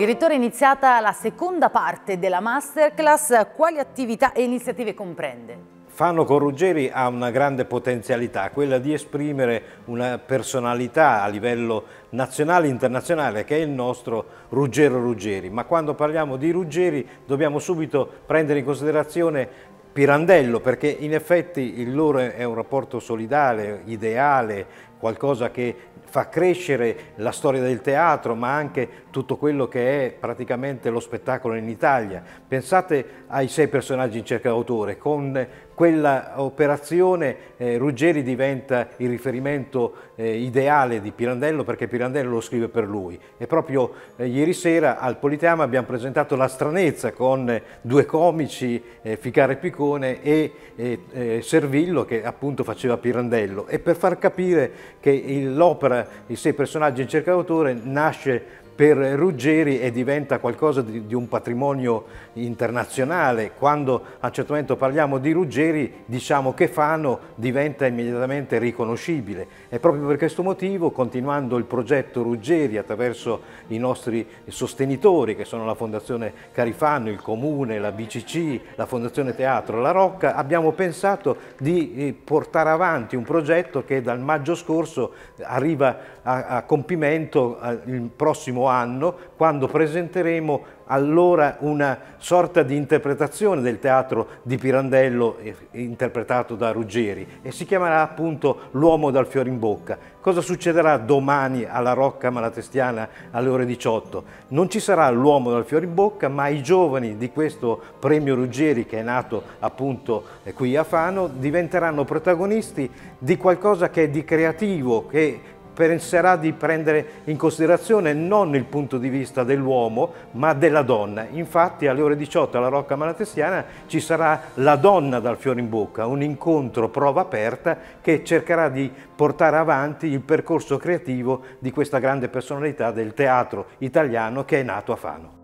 Direttore, è iniziata la seconda parte della masterclass. Quali attività e iniziative comprende? Fano con Ruggeri ha una grande potenzialità, quella di esprimere una personalità a livello nazionale e internazionale che è il nostro Ruggero Ruggeri, ma quando parliamo di Ruggeri dobbiamo subito prendere in considerazione Pirandello perché in effetti il loro è un rapporto solidale, ideale, qualcosa che fa crescere la storia del teatro, ma anche tutto quello che è praticamente lo spettacolo in Italia. Pensate ai sei personaggi in cerca d'autore, con quella operazione eh, Ruggeri diventa il riferimento eh, ideale di Pirandello perché Pirandello lo scrive per lui e proprio eh, ieri sera al Politeama abbiamo presentato La stranezza con eh, due comici, eh, Ficare Piccone e eh, Servillo che appunto faceva Pirandello e per far capire che l'opera, i sei personaggi in cerca d'autore nasce per Ruggeri e diventa qualcosa di, di, un patrimonio internazionale. Quando a un certo momento parliamo di Ruggeri, diciamo che Fano diventa immediatamente riconoscibile e proprio per questo motivo, continuando il progetto Ruggeri attraverso i nostri sostenitori che sono la Fondazione Carifano, il Comune, la BCC, la Fondazione Teatro, la Rocca, abbiamo pensato di eh, portare avanti un progetto che dal maggio scorso arriva a, a compimento eh, il prossimo anno anno, quando presenteremo allora una sorta di interpretazione del teatro di Pirandello eh, interpretato da Ruggeri e si chiamerà appunto L'uomo dal fiore in bocca. Cosa succederà domani alla Rocca Malatestiana alle ore 18? Non ci sarà l'uomo dal fiore in bocca, ma i giovani di questo premio Ruggeri che è nato appunto eh, qui a Fano diventeranno protagonisti di qualcosa che è di creativo, che penserà di prendere in considerazione non il punto di vista dell'uomo ma della donna. Infatti alle ore 18 alla Rocca Malatestiana ci sarà la donna dal fiore in bocca, un incontro prova aperta che cercherà di portare avanti il percorso creativo di questa grande personalità del teatro italiano che è nato a Fano.